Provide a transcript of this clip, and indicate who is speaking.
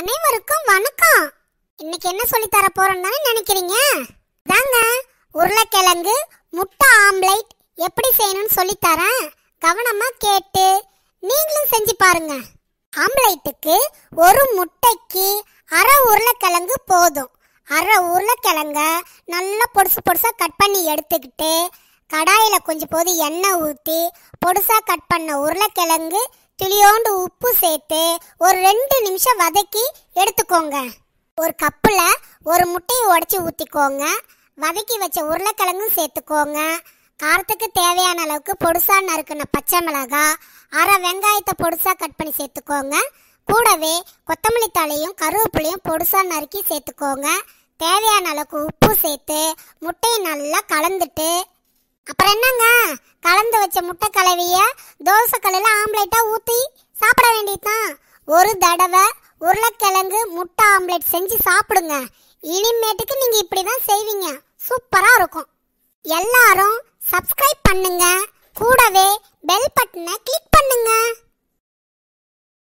Speaker 1: அனைவருக்கும் வணக்கம் இன்னைக்கு என்ன சொல்லி தர போறேன்னு நினைக்கிறீங்க தாங்க உருளைக்கிழங்கு முட்டை ஆம்லேட் எப்படி செய்யணும்னு சொல்லி தரேன் கவனமா கேட்டு நீங்களும் செஞ்சு பாருங்க ஆம்லேட்டுக்கு ஒரு முட்டைக்கு அரை உருளைக்கிழங்கு போதும் அரை உருளைக்கிழங்க நல்லா பொடுசு பொடுசா கட் பண்ணி எடுத்துக்கிட்டு கடாயில் கொஞ்சம் போது எண்ணெய் ஊற்றி பொடுசாக கட் பண்ண உருளைக்கிழங்கு துளியோண்டு உப்பு சேர்த்து ஒரு ரெண்டு நிமிஷம் வதக்கி எடுத்துக்கோங்க ஒரு கப்பில் ஒரு முட்டையை உடச்சி ஊற்றிக்கோங்க வதக்கி வச்ச உருளைக்கிழங்கும் சேர்த்துக்கோங்க காரத்துக்கு தேவையான அளவுக்கு பொடுசாக நறுக்கின பச்சை மிளகா அரை வெங்காயத்தை பொடுசாக கட் பண்ணி சேர்த்துக்கோங்க கூடவே கொத்தமல்லி தாளையும் கருவேப்பிலையும் பொடுசாக நறுக்கி சேர்த்துக்கோங்க தேவையான அளவுக்கு உப்பு சேர்த்து முட்டையை நல்லா கலந்துட்டு அப்புறம் என்னங்க கலந்து வச்ச முட்டை கலவைய தோசை கலையில ஆம்லேட்டா ஊத்தி சாப்பிட வேண்டியதுதான் ஒரு தடவை உருளைக்கிழங்கு முட்டை ஆம்லேட் செஞ்சு சாப்பிடுங்க இனிமேட்டுக்கு நீங்க இப்படிதான் செய்வீங்க சூப்பரா இருக்கும் எல்லாரும் சப்ஸ்கிரைப் பண்ணுங்க கூடவே பெல் பட்டனை